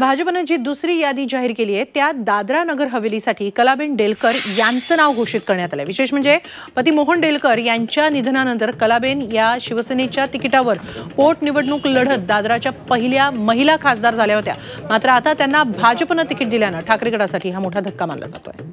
भाजपनं जी दुसरी यादी जाहीर केली आहे त्या दादरा नगर हवेलीसाठी कलाबेन डेलकर यांचं नाव घोषित करण्यात आलं विशेष म्हणजे पती मोहन डेलकर यांच्या निधनानंतर कलाबेन या शिवसेनेच्या तिकिटावर पोटनिवडणूक लढत दादराच्या पहिल्या महिला खासदार झाल्या होत्या मात्र आता त्यांना भाजपनं तिकीट दिल्यानं ठाकरे गटासाठी हा मोठा धक्का मानला जातोय